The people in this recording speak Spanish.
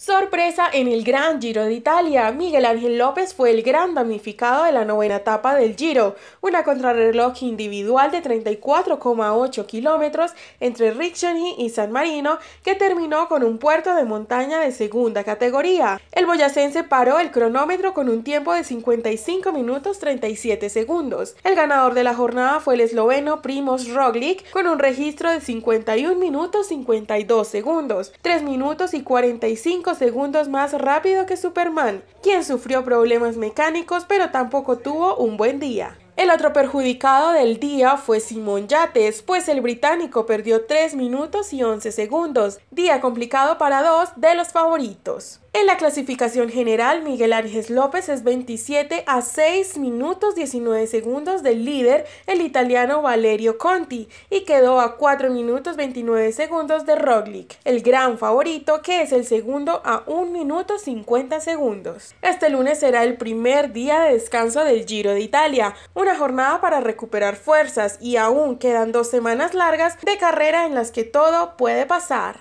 Sorpresa en el Gran Giro de Italia. Miguel Ángel López fue el gran damnificado de la novena etapa del Giro, una contrarreloj individual de 34,8 kilómetros entre Riccioni y San Marino, que terminó con un puerto de montaña de segunda categoría. El boyacense paró el cronómetro con un tiempo de 55 minutos 37 segundos. El ganador de la jornada fue el esloveno Primoz Roglic con un registro de 51 minutos 52 segundos, 3 minutos y 45 segundos más rápido que Superman, quien sufrió problemas mecánicos pero tampoco tuvo un buen día. El otro perjudicado del día fue Simon Yates, pues el británico perdió 3 minutos y 11 segundos, día complicado para dos de los favoritos. En la clasificación general, Miguel Ángel López es 27 a 6 minutos 19 segundos del líder, el italiano Valerio Conti, y quedó a 4 minutos 29 segundos de Roglic, el gran favorito que es el segundo a 1 minuto 50 segundos. Este lunes será el primer día de descanso del Giro de Italia, una jornada para recuperar fuerzas y aún quedan dos semanas largas de carrera en las que todo puede pasar.